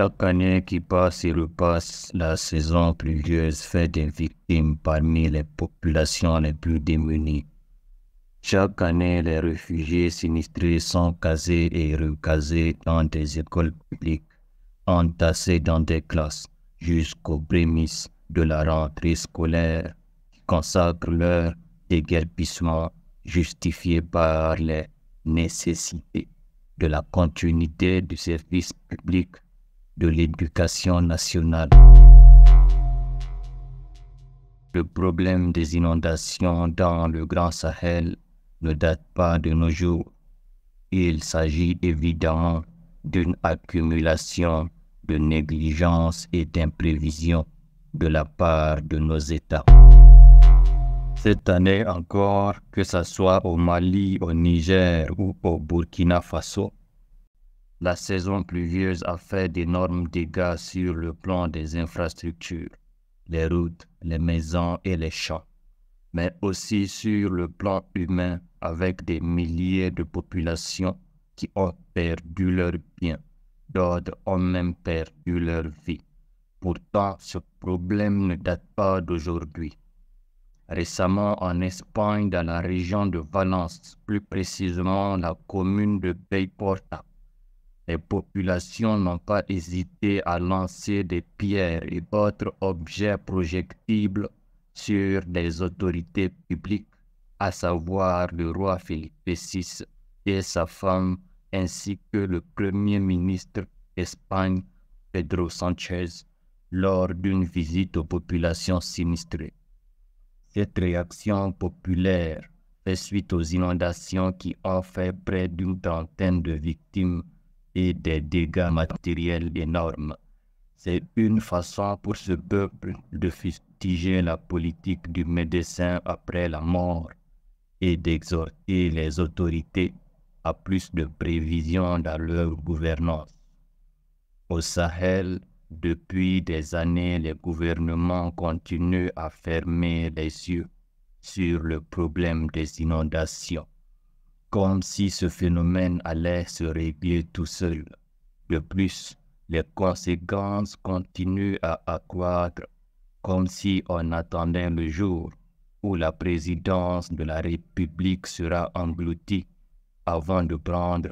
Chaque année qui passe et repasse, la saison pluvieuse fait des victimes parmi les populations les plus démunies. Chaque année, les réfugiés sinistrés sont casés et recasés dans des écoles publiques, entassés dans des classes, jusqu'aux prémices de la rentrée scolaire, qui consacrent leur déguerpissement justifié par les nécessités de la continuité du service public de l'éducation nationale. Le problème des inondations dans le Grand Sahel ne date pas de nos jours. Il s'agit évidemment d'une accumulation de négligence et d'imprévision de la part de nos États. Cette année encore, que ce soit au Mali, au Niger ou au Burkina Faso, la saison pluvieuse a fait d'énormes dégâts sur le plan des infrastructures, les routes, les maisons et les champs, mais aussi sur le plan humain avec des milliers de populations qui ont perdu leurs biens, d'autres ont même perdu leur vie. Pourtant, ce problème ne date pas d'aujourd'hui. Récemment, en Espagne, dans la région de Valence, plus précisément la commune de Bayporta les populations n'ont pas hésité à lancer des pierres et autres objets projectibles sur des autorités publiques, à savoir le roi Philippe VI et sa femme, ainsi que le premier ministre d'Espagne, Pedro Sanchez, lors d'une visite aux populations sinistrées. Cette réaction populaire fait suite aux inondations qui ont fait près d'une trentaine de victimes des dégâts matériels énormes. C'est une façon pour ce peuple de fustiger la politique du médecin après la mort et d'exhorter les autorités à plus de prévision dans leur gouvernance. Au Sahel, depuis des années, les gouvernements continuent à fermer les yeux sur le problème des inondations comme si ce phénomène allait se régler tout seul. De plus, les conséquences continuent à accroître, comme si on attendait le jour où la présidence de la République sera engloutie avant de prendre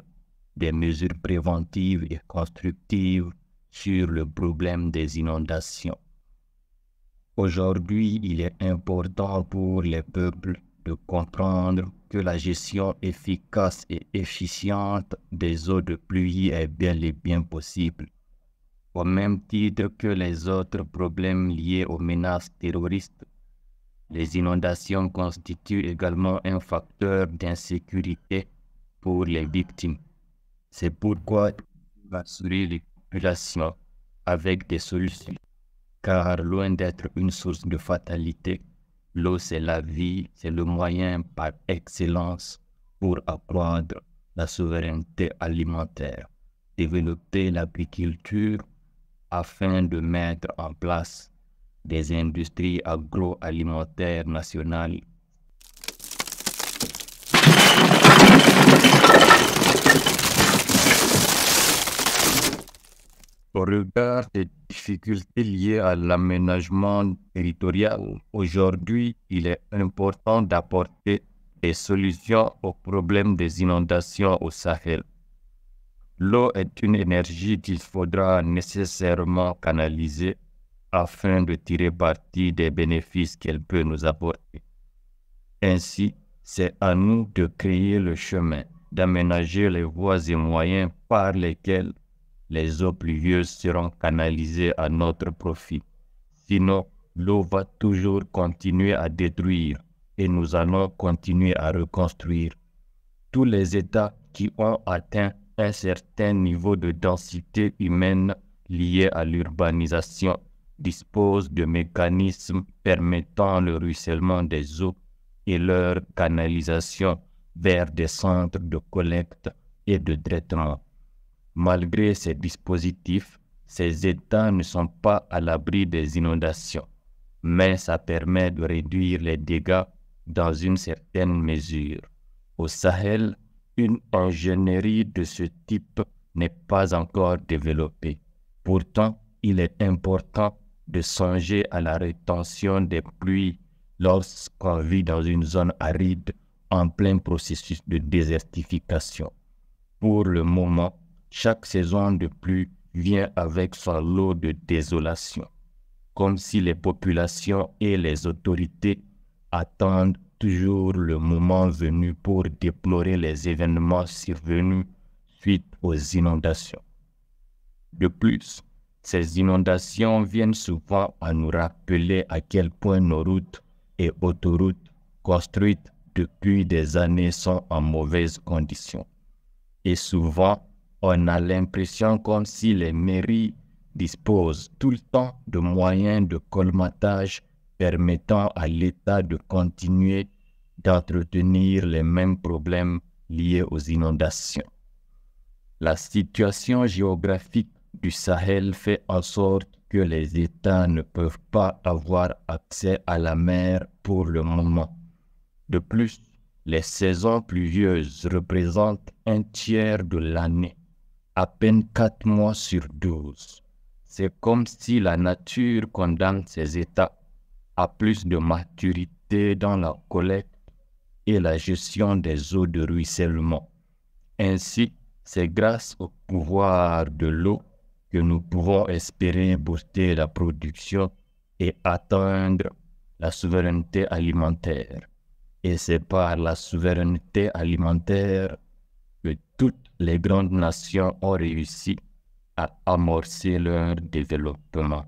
des mesures préventives et constructives sur le problème des inondations. Aujourd'hui, il est important pour les peuples de comprendre que la gestion efficace et efficiente des eaux de pluie est bien et bien possible. Au même titre que les autres problèmes liés aux menaces terroristes, les inondations constituent également un facteur d'insécurité pour les victimes. C'est pourquoi il assurer les populations avec des solutions, car loin d'être une source de fatalité, L'eau, c'est la vie, c'est le moyen par excellence pour accroître la souveraineté alimentaire, développer l'agriculture afin de mettre en place des industries agroalimentaires nationales au regard des difficultés liées à l'aménagement territorial, aujourd'hui, il est important d'apporter des solutions aux problèmes des inondations au Sahel. L'eau est une énergie qu'il faudra nécessairement canaliser afin de tirer parti des bénéfices qu'elle peut nous apporter. Ainsi, c'est à nous de créer le chemin, d'aménager les voies et moyens par lesquels les eaux pluvieuses seront canalisées à notre profit. Sinon, l'eau va toujours continuer à détruire et nous allons continuer à reconstruire. Tous les États qui ont atteint un certain niveau de densité humaine lié à l'urbanisation disposent de mécanismes permettant le ruissellement des eaux et leur canalisation vers des centres de collecte et de traitement. Malgré ces dispositifs, ces États ne sont pas à l'abri des inondations, mais ça permet de réduire les dégâts dans une certaine mesure. Au Sahel, une ingénierie de ce type n'est pas encore développée. Pourtant, il est important de songer à la rétention des pluies lorsqu'on vit dans une zone aride en plein processus de désertification. Pour le moment, chaque saison de pluie vient avec son lot de désolation, comme si les populations et les autorités attendent toujours le moment venu pour déplorer les événements survenus suite aux inondations. De plus, ces inondations viennent souvent à nous rappeler à quel point nos routes et autoroutes construites depuis des années sont en mauvaise condition. Et souvent, on a l'impression comme si les mairies disposent tout le temps de moyens de colmatage permettant à l'État de continuer d'entretenir les mêmes problèmes liés aux inondations. La situation géographique du Sahel fait en sorte que les États ne peuvent pas avoir accès à la mer pour le moment. De plus, les saisons pluvieuses représentent un tiers de l'année à peine 4 mois sur 12. C'est comme si la nature condamne ses états à plus de maturité dans la collecte et la gestion des eaux de ruissellement. Ainsi, c'est grâce au pouvoir de l'eau que nous pouvons espérer booster la production et atteindre la souveraineté alimentaire. Et c'est par la souveraineté alimentaire que toute les grandes nations ont réussi à amorcer leur développement.